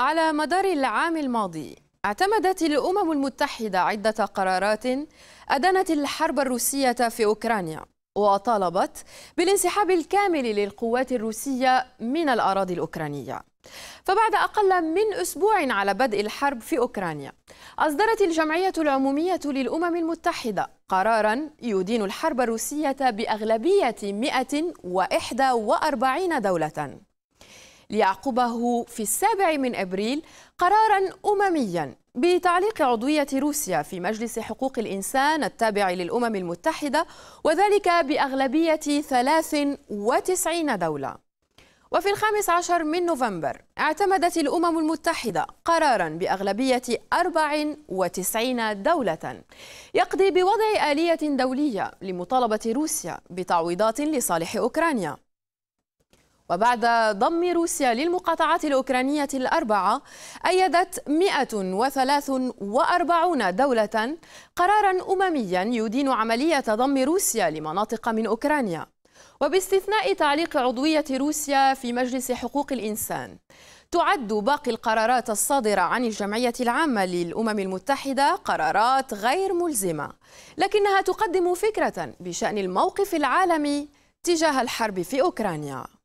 على مدار العام الماضي اعتمدت الامم المتحده عده قرارات ادانت الحرب الروسيه في اوكرانيا وطالبت بالانسحاب الكامل للقوات الروسيه من الاراضي الاوكرانيه فبعد اقل من اسبوع على بدء الحرب في اوكرانيا اصدرت الجمعيه العموميه للامم المتحده قرارا يدين الحرب الروسيه باغلبيه 141 دوله ليعقبه في السابع من أبريل قرارا أمميا بتعليق عضوية روسيا في مجلس حقوق الإنسان التابع للأمم المتحدة وذلك بأغلبية 93 دولة وفي الخامس عشر من نوفمبر اعتمدت الأمم المتحدة قرارا بأغلبية 94 دولة يقضي بوضع آلية دولية لمطالبة روسيا بتعويضات لصالح أوكرانيا وبعد ضم روسيا للمقاطعات الأوكرانية الأربعة أيدت 143 دولة قرارا أمميا يدين عملية ضم روسيا لمناطق من أوكرانيا وباستثناء تعليق عضوية روسيا في مجلس حقوق الإنسان تعد باقي القرارات الصادرة عن الجمعية العامة للأمم المتحدة قرارات غير ملزمة لكنها تقدم فكرة بشأن الموقف العالمي تجاه الحرب في أوكرانيا